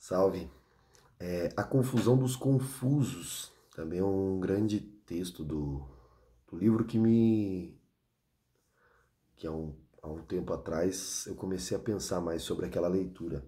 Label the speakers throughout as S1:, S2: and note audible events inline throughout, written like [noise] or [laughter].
S1: Salve. É, a confusão dos confusos também é um grande texto do, do livro que me que há um, há um tempo atrás eu comecei a pensar mais sobre aquela leitura.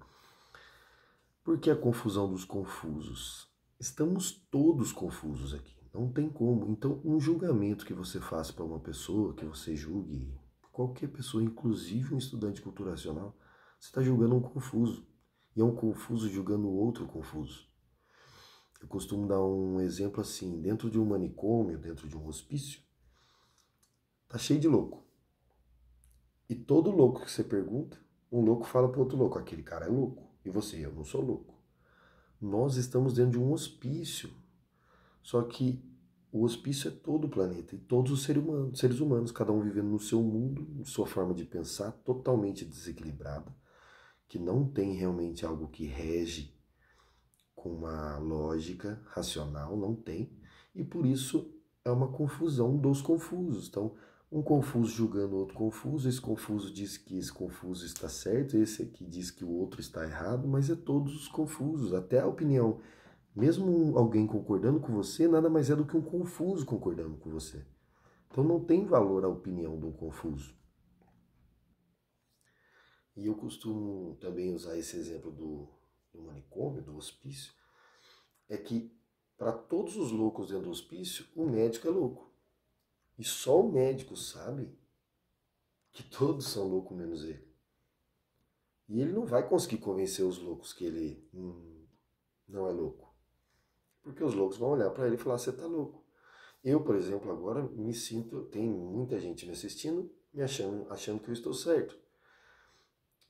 S1: Por que a confusão dos confusos? Estamos todos confusos aqui, não tem como. Então, um julgamento que você faça para uma pessoa, que você julgue, qualquer pessoa, inclusive um estudante culturacional, você está julgando um confuso e é um confuso julgando o outro confuso. Eu costumo dar um exemplo assim: dentro de um manicômio, dentro de um hospício, tá cheio de louco. E todo louco que você pergunta, um louco fala para outro louco: aquele cara é louco. E você, eu não sou louco. Nós estamos dentro de um hospício. Só que o hospício é todo o planeta e todos os seres humanos, seres humanos, cada um vivendo no seu mundo, sua forma de pensar totalmente desequilibrada, que não tem realmente algo que rege com uma lógica racional, não tem, e por isso é uma confusão dos confusos. Então, um confuso julgando outro confuso, esse confuso diz que esse confuso está certo, esse aqui diz que o outro está errado, mas é todos os confusos, até a opinião. Mesmo alguém concordando com você, nada mais é do que um confuso concordando com você. Então não tem valor a opinião do confuso. E eu costumo também usar esse exemplo do, do manicômio, do hospício, é que para todos os loucos dentro do hospício, o médico é louco. E só o médico sabe que todos são loucos menos ele. E ele não vai conseguir convencer os loucos que ele hum, não é louco. Porque os loucos vão olhar para ele e falar: você está louco. Eu, por exemplo, agora me sinto, tem muita gente me assistindo, me achando, achando que eu estou certo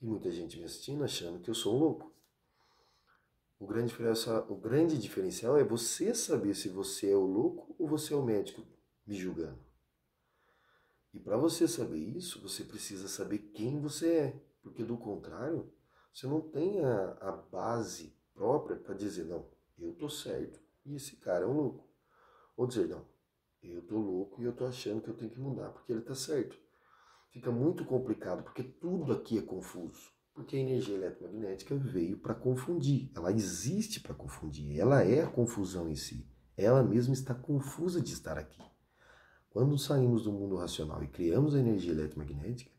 S1: e muita gente me assistindo achando que eu sou um louco. O grande, o grande diferencial é você saber se você é o louco ou você é o médico me julgando. E para você saber isso, você precisa saber quem você é, porque do contrário, você não tem a, a base própria para dizer, não, eu tô certo e esse cara é um louco. Ou dizer, não, eu tô louco e eu tô achando que eu tenho que mudar porque ele tá certo fica muito complicado, porque tudo aqui é confuso. Porque a energia eletromagnética veio para confundir, ela existe para confundir, ela é a confusão em si. Ela mesma está confusa de estar aqui. Quando saímos do mundo racional e criamos a energia eletromagnética,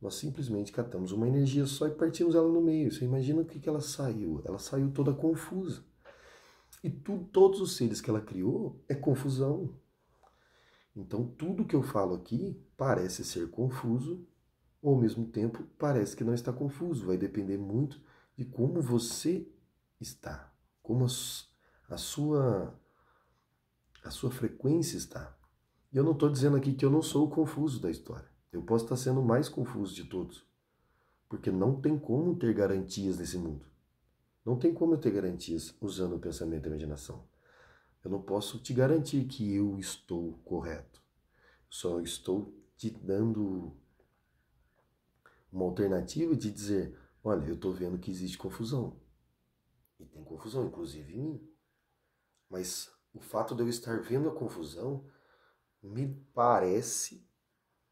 S1: nós simplesmente catamos uma energia só e partimos ela no meio. Você imagina o que, que ela saiu? Ela saiu toda confusa. E tu, todos os seres que ela criou é confusão. Então, tudo que eu falo aqui parece ser confuso, ou ao mesmo tempo parece que não está confuso. Vai depender muito de como você está, como a sua, a sua frequência está. E eu não estou dizendo aqui que eu não sou o confuso da história. Eu posso estar sendo o mais confuso de todos. Porque não tem como ter garantias nesse mundo. Não tem como eu ter garantias usando o pensamento e a imaginação. Eu não posso te garantir que eu estou correto. Só estou te dando uma alternativa de dizer: olha, eu estou vendo que existe confusão. E tem confusão, inclusive em mim. Mas o fato de eu estar vendo a confusão me parece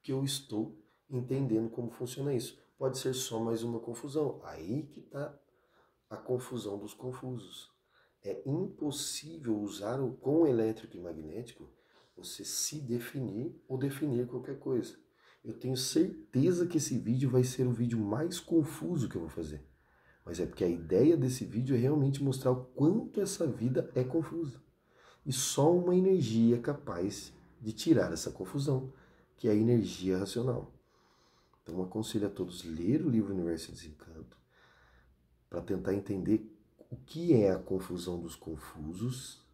S1: que eu estou entendendo como funciona isso. Pode ser só mais uma confusão. Aí que está a confusão dos confusos é impossível usar o com elétrico e magnético você se definir ou definir qualquer coisa. Eu tenho certeza que esse vídeo vai ser o vídeo mais confuso que eu vou fazer. Mas é porque a ideia desse vídeo é realmente mostrar o quanto essa vida é confusa. E só uma energia é capaz de tirar essa confusão, que é a energia racional. Então aconselho a todos ler o livro Universo e Desencanto para tentar entender o que é a confusão dos confusos,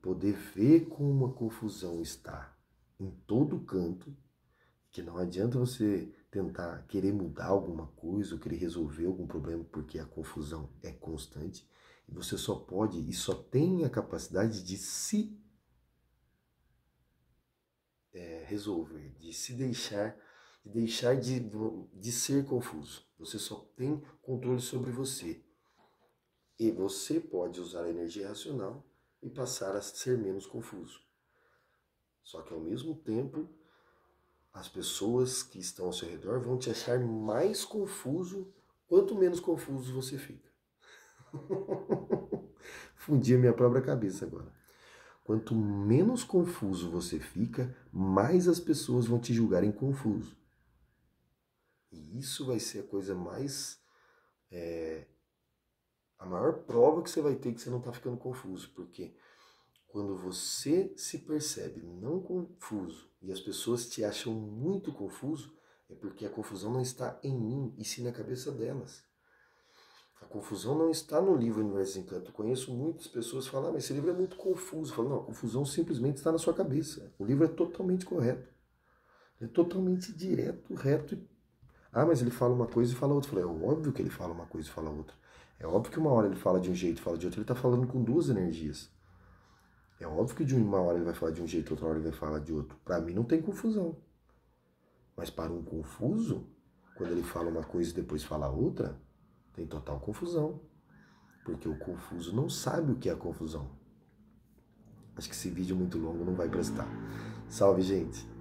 S1: poder ver como a confusão está em todo canto, que não adianta você tentar querer mudar alguma coisa ou querer resolver algum problema porque a confusão é constante e você só pode e só tem a capacidade de se é, resolver, de se deixar, de deixar de, de ser confuso. Você só tem controle sobre você. E você pode usar a energia racional e passar a ser menos confuso. Só que ao mesmo tempo, as pessoas que estão ao seu redor vão te achar mais confuso quanto menos confuso você fica. [laughs] Fundi a minha própria cabeça agora. Quanto menos confuso você fica, mais as pessoas vão te julgarem confuso. E isso vai ser a coisa mais é, a maior prova que você vai ter é que você não está ficando confuso, porque quando você se percebe não confuso e as pessoas te acham muito confuso, é porque a confusão não está em mim e sim na cabeça delas. A confusão não está no livro Universo de Encanto. Eu conheço muitas pessoas que falam, ah, mas esse livro é muito confuso. Eu falo, não, a confusão simplesmente está na sua cabeça. O livro é totalmente correto. É totalmente direto, reto. Ah, mas ele fala uma coisa e fala outra. Eu falei, é óbvio que ele fala uma coisa e fala outra. É óbvio que uma hora ele fala de um jeito, fala de outro, ele está falando com duas energias. É óbvio que de uma hora ele vai falar de um jeito, outra hora ele vai falar de outro. Para mim não tem confusão. Mas para um confuso, quando ele fala uma coisa e depois fala outra, tem total confusão. Porque o confuso não sabe o que é confusão. Acho que esse vídeo muito longo não vai prestar. Salve, gente!